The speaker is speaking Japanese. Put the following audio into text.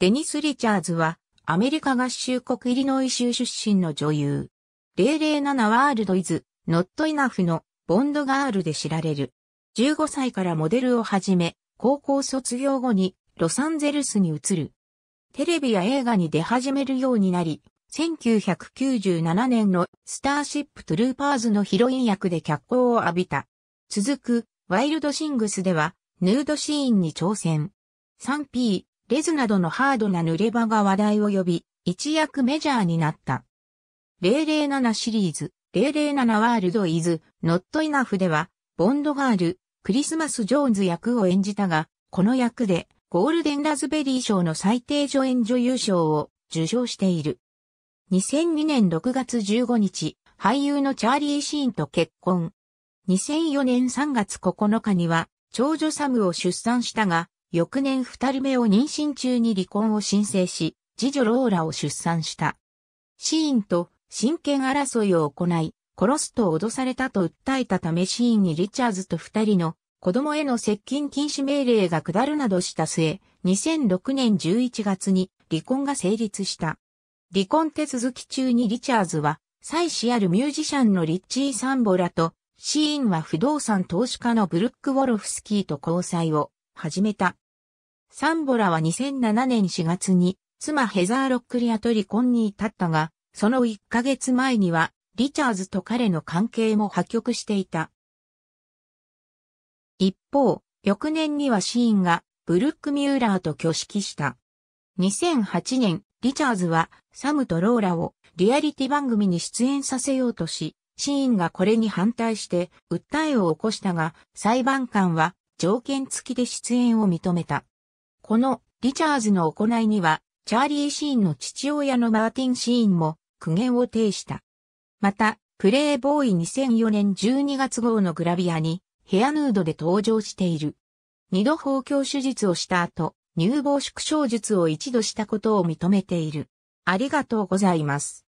デニス・リチャーズは、アメリカ合衆国イリノイ州出身の女優。007ワールド・イズ・ノット・イナフのボンドガールで知られる。15歳からモデルを始め、高校卒業後にロサンゼルスに移る。テレビや映画に出始めるようになり、1997年のスターシップトゥルーパーズのヒロイン役で脚光を浴びた。続く、ワイルドシングスでは、ヌードシーンに挑戦。3P、レズなどのハードな濡れ場が話題を呼び、一躍メジャーになった。007シリーズ、007ワールドイズ、ノットイナフでは、ボンドガール、クリスマス・ジョーンズ役を演じたが、この役で、ゴールデン・ラズベリー賞の最低助演女優賞を受賞している。2002年6月15日、俳優のチャーリー・シーンと結婚。2004年3月9日には、長女サムを出産したが、翌年二人目を妊娠中に離婚を申請し、次女ローラを出産した。シーンと親権争いを行い、殺すと脅されたと訴えたためシーンにリチャーズと二人の子供への接近禁止命令が下るなどした末、2006年11月に離婚が成立した。離婚手続き中にリチャーズは、妻子あるミュージシャンのリッチー・サンボラと、シーンは不動産投資家のブルック・ウォロフスキーと交際を始めた。サンボラは2007年4月に妻ヘザーロックリアと離婚に至ったが、その1ヶ月前にはリチャーズと彼の関係も破局していた。一方、翌年にはシーンがブルック・ミューラーと挙式した。2008年、リチャーズはサムとローラをリアリティ番組に出演させようとし、シーンがこれに反対して訴えを起こしたが、裁判官は条件付きで出演を認めた。このリチャーズの行いには、チャーリー・シーンの父親のマーティン・シーンも苦言を呈した。また、プレイボーイ2004年12月号のグラビアにヘアヌードで登場している。二度包教手術をした後、乳房縮小術を一度したことを認めている。ありがとうございます。